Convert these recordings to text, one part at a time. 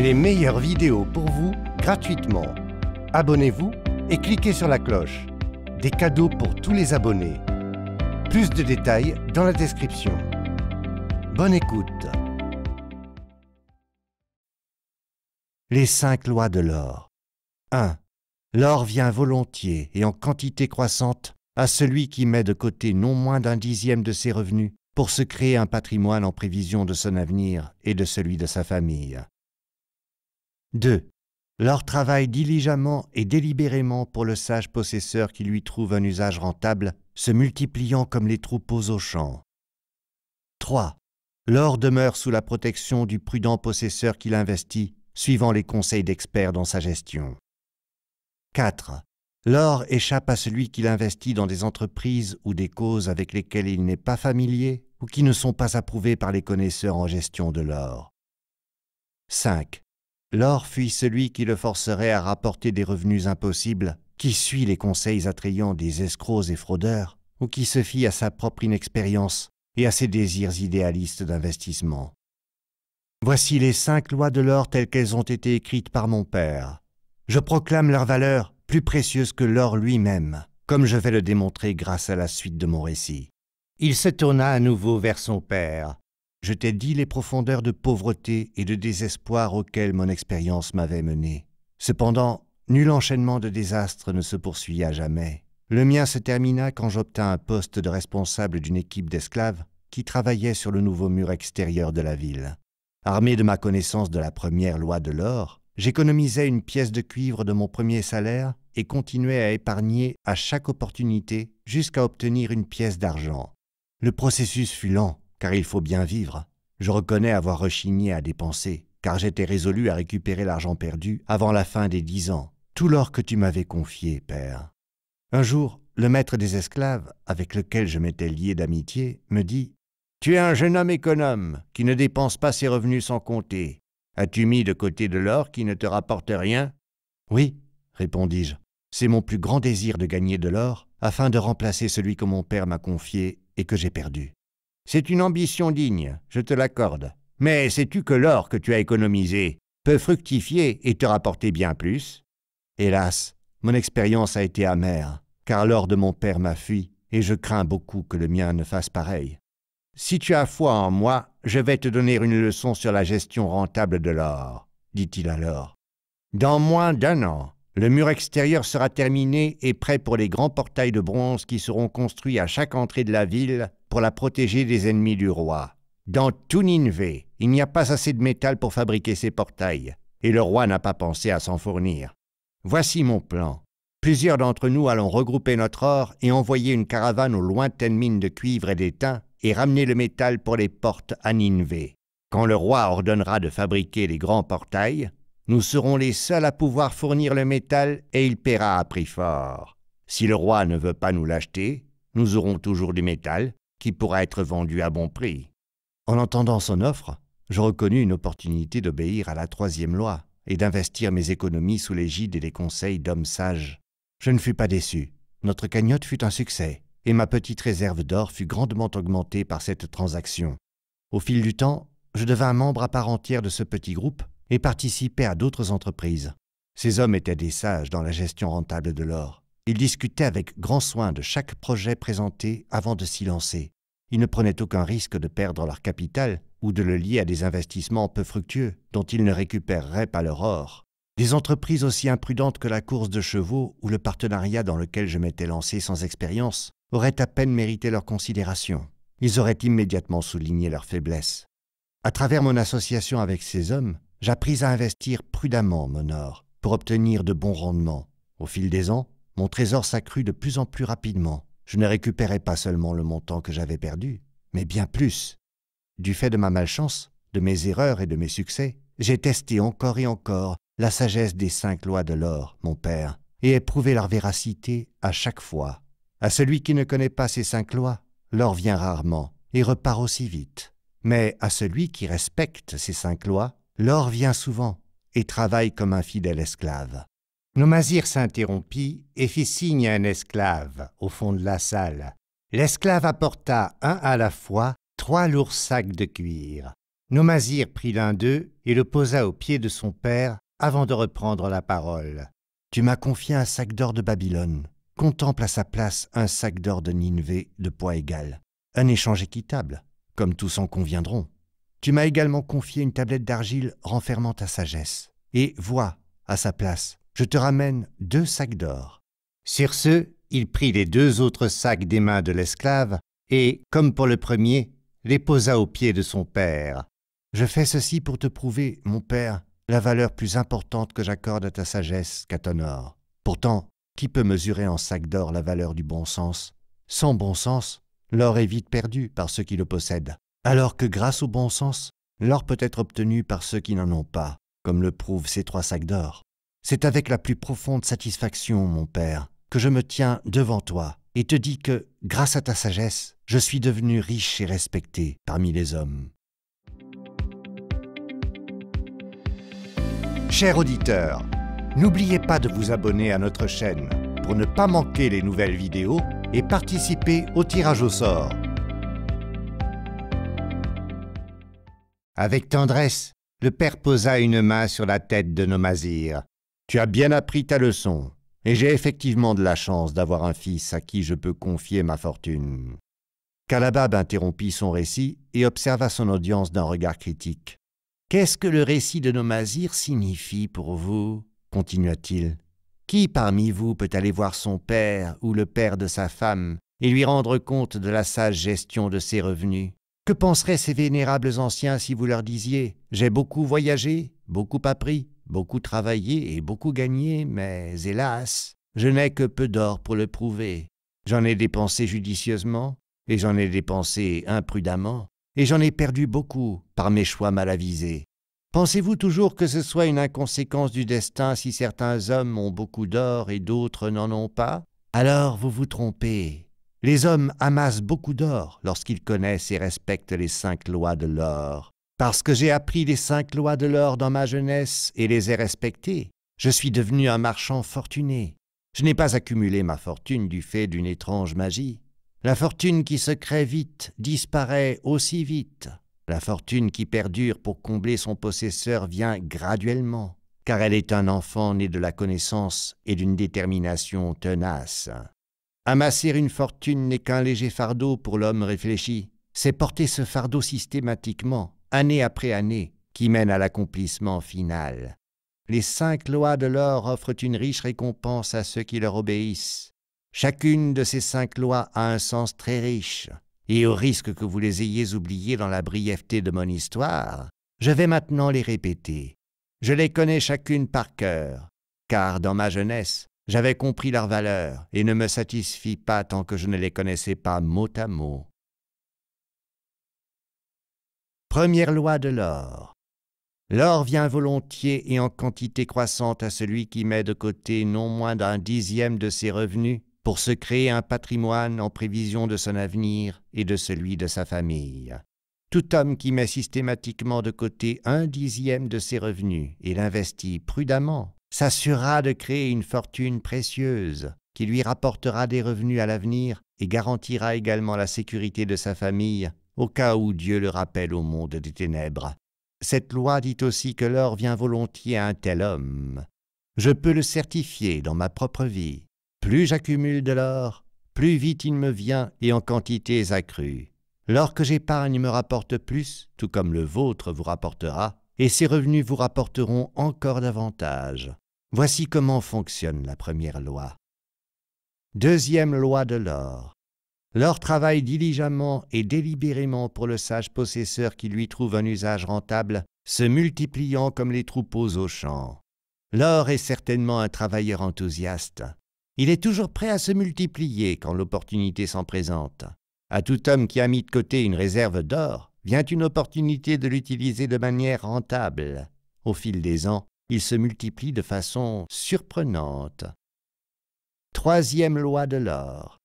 les meilleures vidéos pour vous gratuitement. Abonnez-vous et cliquez sur la cloche. Des cadeaux pour tous les abonnés. Plus de détails dans la description. Bonne écoute. Les cinq lois de l'or. 1. L'or vient volontiers et en quantité croissante à celui qui met de côté non moins d'un dixième de ses revenus pour se créer un patrimoine en prévision de son avenir et de celui de sa famille. 2. L'or travaille diligemment et délibérément pour le sage possesseur qui lui trouve un usage rentable, se multipliant comme les troupeaux aux champs. 3. L'or demeure sous la protection du prudent possesseur qui l'investit, suivant les conseils d'experts dans sa gestion. 4. L'or échappe à celui qui l'investit dans des entreprises ou des causes avec lesquelles il n'est pas familier ou qui ne sont pas approuvées par les connaisseurs en gestion de l'or. 5. L'or fuit celui qui le forcerait à rapporter des revenus impossibles, qui suit les conseils attrayants des escrocs et fraudeurs, ou qui se fie à sa propre inexpérience et à ses désirs idéalistes d'investissement. Voici les cinq lois de l'or telles qu'elles ont été écrites par mon Père. Je proclame leur valeur plus précieuse que l'or lui-même, comme je vais le démontrer grâce à la suite de mon récit. Il se tourna à nouveau vers son Père, je t'ai dit les profondeurs de pauvreté et de désespoir auxquelles mon expérience m'avait mené. Cependant, nul enchaînement de désastres ne se poursuivit jamais. Le mien se termina quand j'obtins un poste de responsable d'une équipe d'esclaves qui travaillait sur le nouveau mur extérieur de la ville. Armé de ma connaissance de la première loi de l'or, j'économisais une pièce de cuivre de mon premier salaire et continuais à épargner à chaque opportunité jusqu'à obtenir une pièce d'argent. Le processus fut lent, car il faut bien vivre. Je reconnais avoir rechigné à dépenser, car j'étais résolu à récupérer l'argent perdu avant la fin des dix ans, tout l'or que tu m'avais confié, père. Un jour, le maître des esclaves, avec lequel je m'étais lié d'amitié, me dit Tu es un jeune homme économe, qui ne dépense pas ses revenus sans compter. As-tu mis de côté de l'or qui ne te rapporte rien Oui, répondis-je. C'est mon plus grand désir de gagner de l'or, afin de remplacer celui que mon père m'a confié et que j'ai perdu. C'est une ambition digne, je te l'accorde. Mais sais-tu que l'or que tu as économisé peut fructifier et te rapporter bien plus Hélas, mon expérience a été amère, car l'or de mon père m'a fui, et je crains beaucoup que le mien ne fasse pareil. Si tu as foi en moi, je vais te donner une leçon sur la gestion rentable de l'or, dit-il alors. Dans moins d'un an, le mur extérieur sera terminé et prêt pour les grands portails de bronze qui seront construits à chaque entrée de la ville pour la protéger des ennemis du roi. Dans tout Ninvé, il n'y a pas assez de métal pour fabriquer ces portails, et le roi n'a pas pensé à s'en fournir. Voici mon plan. Plusieurs d'entre nous allons regrouper notre or et envoyer une caravane aux lointaines mines de cuivre et d'étain et ramener le métal pour les portes à Ninvé. Quand le roi ordonnera de fabriquer les grands portails, nous serons les seuls à pouvoir fournir le métal et il paiera à prix fort. Si le roi ne veut pas nous l'acheter, nous aurons toujours du métal qui pourra être vendu à bon prix. En entendant son offre, je reconnus une opportunité d'obéir à la troisième loi et d'investir mes économies sous l'égide et les conseils d'hommes sages. Je ne fus pas déçu. Notre cagnotte fut un succès, et ma petite réserve d'or fut grandement augmentée par cette transaction. Au fil du temps, je devins membre à part entière de ce petit groupe et participai à d'autres entreprises. Ces hommes étaient des sages dans la gestion rentable de l'or. Ils discutait avec grand soin de chaque projet présenté avant de s'y lancer. Ils ne prenaient aucun risque de perdre leur capital ou de le lier à des investissements peu fructueux dont ils ne récupéreraient pas leur or. Des entreprises aussi imprudentes que la course de chevaux ou le partenariat dans lequel je m'étais lancé sans expérience auraient à peine mérité leur considération. Ils auraient immédiatement souligné leur faiblesse. À travers mon association avec ces hommes, j'appris à investir prudemment mon or pour obtenir de bons rendements. Au fil des ans, mon trésor s'accrut de plus en plus rapidement. Je ne récupérais pas seulement le montant que j'avais perdu, mais bien plus. Du fait de ma malchance, de mes erreurs et de mes succès, j'ai testé encore et encore la sagesse des cinq lois de l'or, mon père, et éprouvé leur véracité à chaque fois. À celui qui ne connaît pas ces cinq lois, l'or vient rarement et repart aussi vite. Mais à celui qui respecte ces cinq lois, l'or vient souvent et travaille comme un fidèle esclave. Nomazir s'interrompit et fit signe à un esclave au fond de la salle. L'esclave apporta un à la fois trois lourds sacs de cuir. Nomazir prit l'un d'eux et le posa aux pieds de son père avant de reprendre la parole. Tu m'as confié un sac d'or de Babylone. Contemple à sa place un sac d'or de Ninvé de poids égal. Un échange équitable, comme tous en conviendront. Tu m'as également confié une tablette d'argile renfermant ta sagesse. Et vois, à sa place, je te ramène deux sacs d'or. Sur ce, il prit les deux autres sacs des mains de l'esclave, et, comme pour le premier, les posa aux pieds de son père. Je fais ceci pour te prouver, mon père, la valeur plus importante que j'accorde à ta sagesse qu'à ton or. Pourtant, qui peut mesurer en sacs d'or la valeur du bon sens Sans bon sens, l'or est vite perdu par ceux qui le possèdent, alors que grâce au bon sens, l'or peut être obtenu par ceux qui n'en ont pas, comme le prouvent ces trois sacs d'or. C'est avec la plus profonde satisfaction, mon Père, que je me tiens devant toi et te dis que, grâce à ta sagesse, je suis devenu riche et respecté parmi les hommes. Cher auditeur, n'oubliez pas de vous abonner à notre chaîne pour ne pas manquer les nouvelles vidéos et participer au tirage au sort. Avec tendresse, le père posa une main sur la tête de Nomazir tu as bien appris ta leçon, et j'ai effectivement de la chance d'avoir un fils à qui je peux confier ma fortune. Kalabab interrompit son récit et observa son audience d'un regard critique. Qu'est-ce que le récit de Nomazir signifie pour vous continua-t-il. Qui parmi vous peut aller voir son père ou le père de sa femme et lui rendre compte de la sage gestion de ses revenus Que penseraient ces vénérables anciens si vous leur disiez J'ai beaucoup voyagé, beaucoup appris, beaucoup travaillé et beaucoup gagné, mais hélas, je n'ai que peu d'or pour le prouver. J'en ai dépensé judicieusement, et j'en ai dépensé imprudemment, et j'en ai perdu beaucoup par mes choix mal avisés. Pensez-vous toujours que ce soit une inconséquence du destin si certains hommes ont beaucoup d'or et d'autres n'en ont pas Alors vous vous trompez. Les hommes amassent beaucoup d'or lorsqu'ils connaissent et respectent les cinq lois de l'or. Parce que j'ai appris les cinq lois de l'or dans ma jeunesse et les ai respectées, je suis devenu un marchand fortuné. Je n'ai pas accumulé ma fortune du fait d'une étrange magie. La fortune qui se crée vite disparaît aussi vite. La fortune qui perdure pour combler son possesseur vient graduellement, car elle est un enfant né de la connaissance et d'une détermination tenace. Amasser une fortune n'est qu'un léger fardeau pour l'homme réfléchi, c'est porter ce fardeau systématiquement, année après année, qui mène à l'accomplissement final. Les cinq lois de l'or offrent une riche récompense à ceux qui leur obéissent. Chacune de ces cinq lois a un sens très riche, et au risque que vous les ayez oubliées dans la brièveté de mon histoire, je vais maintenant les répéter. Je les connais chacune par cœur, car dans ma jeunesse, j'avais compris leur valeur et ne me satisfis pas tant que je ne les connaissais pas mot à mot. Première loi de l'or. L'or vient volontiers et en quantité croissante à celui qui met de côté non moins d'un dixième de ses revenus pour se créer un patrimoine en prévision de son avenir et de celui de sa famille. Tout homme qui met systématiquement de côté un dixième de ses revenus et l'investit prudemment s'assurera de créer une fortune précieuse qui lui rapportera des revenus à l'avenir et garantira également la sécurité de sa famille au cas où Dieu le rappelle au monde des ténèbres. Cette loi dit aussi que l'or vient volontiers à un tel homme. Je peux le certifier dans ma propre vie. Plus j'accumule de l'or, plus vite il me vient et en quantités accrues. L'or que j'épargne me rapporte plus, tout comme le vôtre vous rapportera, et ses revenus vous rapporteront encore davantage. Voici comment fonctionne la première loi. Deuxième loi de l'or. L'or travaille diligemment et délibérément pour le sage possesseur qui lui trouve un usage rentable, se multipliant comme les troupeaux aux champs. L'or est certainement un travailleur enthousiaste. Il est toujours prêt à se multiplier quand l'opportunité s'en présente. À tout homme qui a mis de côté une réserve d'or, vient une opportunité de l'utiliser de manière rentable. Au fil des ans, il se multiplie de façon surprenante. Troisième loi de l'or.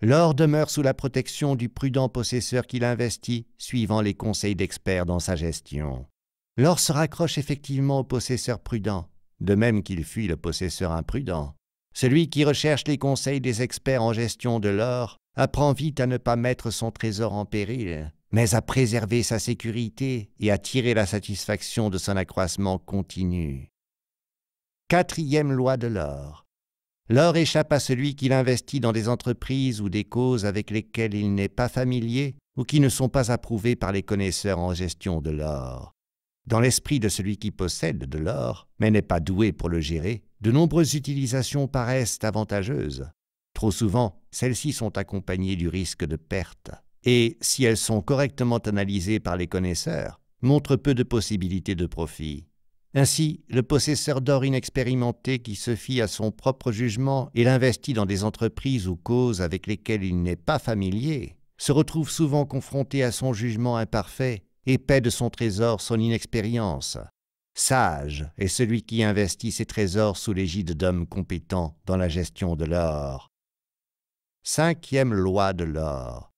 L'or demeure sous la protection du prudent possesseur qui l'investit, suivant les conseils d'experts dans sa gestion. L'or se raccroche effectivement au possesseur prudent, de même qu'il fuit le possesseur imprudent. Celui qui recherche les conseils des experts en gestion de l'or apprend vite à ne pas mettre son trésor en péril, mais à préserver sa sécurité et à tirer la satisfaction de son accroissement continu. Quatrième loi de l'or. L'or échappe à celui qui l'investit dans des entreprises ou des causes avec lesquelles il n'est pas familier ou qui ne sont pas approuvées par les connaisseurs en gestion de l'or. Dans l'esprit de celui qui possède de l'or, mais n'est pas doué pour le gérer, de nombreuses utilisations paraissent avantageuses. Trop souvent, celles-ci sont accompagnées du risque de perte, et, si elles sont correctement analysées par les connaisseurs, montrent peu de possibilités de profit. Ainsi, le possesseur d'or inexpérimenté qui se fie à son propre jugement et l'investit dans des entreprises ou causes avec lesquelles il n'est pas familier, se retrouve souvent confronté à son jugement imparfait et paie de son trésor son inexpérience. Sage est celui qui investit ses trésors sous l'égide d'hommes compétents dans la gestion de l'or. Cinquième loi de l'or.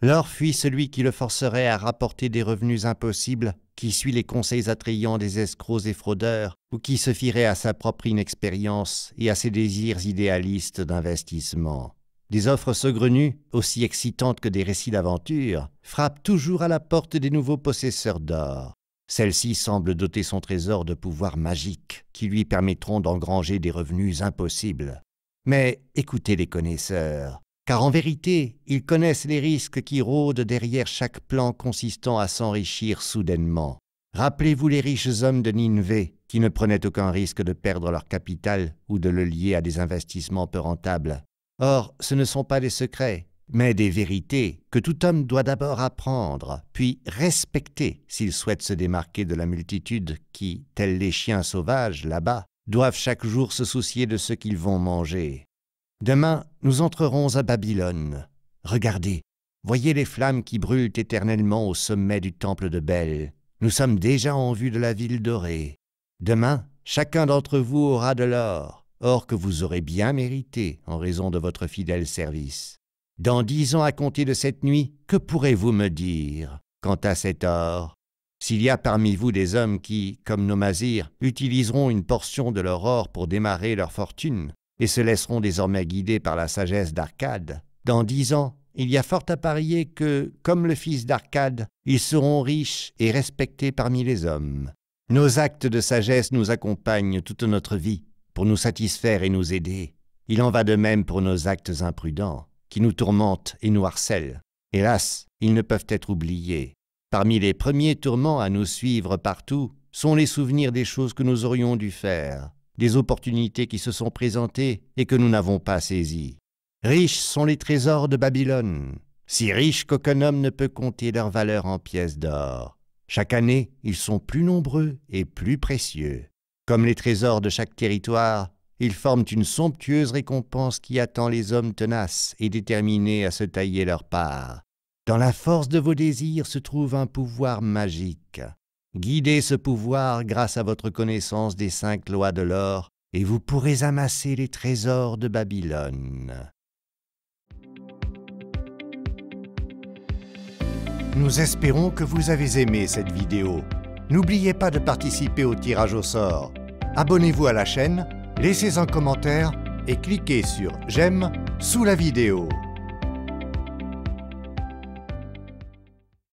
L'or fuit celui qui le forcerait à rapporter des revenus impossibles, qui suit les conseils attrayants des escrocs et fraudeurs, ou qui se fierait à sa propre inexpérience et à ses désirs idéalistes d'investissement. Des offres saugrenues, aussi excitantes que des récits d'aventure, frappent toujours à la porte des nouveaux possesseurs d'or. Celle-ci semble doter son trésor de pouvoirs magiques qui lui permettront d'engranger des revenus impossibles. Mais écoutez les connaisseurs, car en vérité, ils connaissent les risques qui rôdent derrière chaque plan consistant à s'enrichir soudainement. Rappelez-vous les riches hommes de Nineveh, qui ne prenaient aucun risque de perdre leur capital ou de le lier à des investissements peu rentables. Or, ce ne sont pas des secrets, mais des vérités que tout homme doit d'abord apprendre, puis respecter s'il souhaite se démarquer de la multitude qui, tels les chiens sauvages là-bas, doivent chaque jour se soucier de ce qu'ils vont manger. Demain, nous entrerons à Babylone. Regardez, voyez les flammes qui brûlent éternellement au sommet du temple de Bel. Nous sommes déjà en vue de la ville dorée. Demain, chacun d'entre vous aura de l'or, or que vous aurez bien mérité en raison de votre fidèle service. Dans dix ans à compter de cette nuit, que pourrez-vous me dire quant à cet or S'il y a parmi vous des hommes qui, comme nos mazirs, utiliseront une portion de leur or pour démarrer leur fortune, et se laisseront désormais guider par la sagesse d'Arcade. Dans dix ans, il y a fort à parier que, comme le fils d'Arcade, ils seront riches et respectés parmi les hommes. Nos actes de sagesse nous accompagnent toute notre vie pour nous satisfaire et nous aider. Il en va de même pour nos actes imprudents, qui nous tourmentent et nous harcèlent. Hélas, ils ne peuvent être oubliés. Parmi les premiers tourments à nous suivre partout sont les souvenirs des choses que nous aurions dû faire des opportunités qui se sont présentées et que nous n'avons pas saisies. Riches sont les trésors de Babylone, si riches qu'aucun homme ne peut compter leur valeur en pièces d'or. Chaque année, ils sont plus nombreux et plus précieux. Comme les trésors de chaque territoire, ils forment une somptueuse récompense qui attend les hommes tenaces et déterminés à se tailler leur part. Dans la force de vos désirs se trouve un pouvoir magique. Guidez ce pouvoir grâce à votre connaissance des cinq lois de l'or, et vous pourrez amasser les trésors de Babylone. Nous espérons que vous avez aimé cette vidéo. N'oubliez pas de participer au tirage au sort. Abonnez-vous à la chaîne, laissez un commentaire et cliquez sur « J'aime » sous la vidéo.